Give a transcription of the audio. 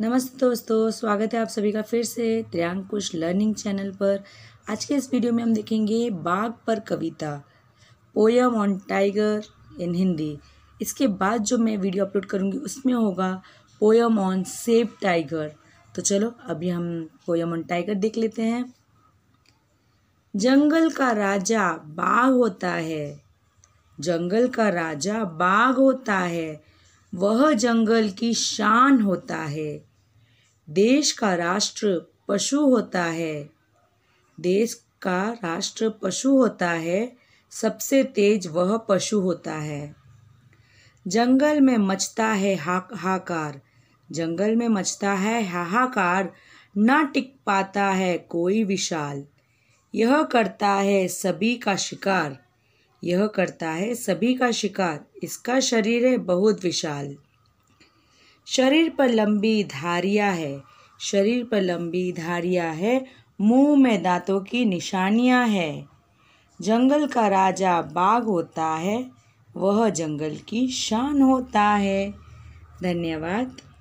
नमस्ते दोस्तों स्वागत है आप सभी का फिर से त्रियांकुश लर्निंग चैनल पर आज के इस वीडियो में हम देखेंगे बाघ पर कविता poem on tiger in Hindi इसके बाद जो मैं वीडियो अपलोड करूँगी उसमें होगा पोयम ऑन सेब टाइगर तो चलो अभी हम पोयम ऑन टाइगर देख लेते हैं जंगल का राजा बाघ होता है जंगल का राजा बाघ होता है वह जंगल की शान होता है देश का राष्ट्र पशु होता है देश का राष्ट्र पशु होता है सबसे तेज वह पशु होता है जंगल में मचता है हाहाकार जंगल में मचता है हाहाकार ना टिक पाता है कोई विशाल यह करता है सभी का शिकार यह करता है सभी का शिकार इसका शरीर है बहुत विशाल शरीर पर लंबी धारियां है शरीर पर लंबी धारियां है मुंह में दांतों की निशानियां है जंगल का राजा बाघ होता है वह जंगल की शान होता है धन्यवाद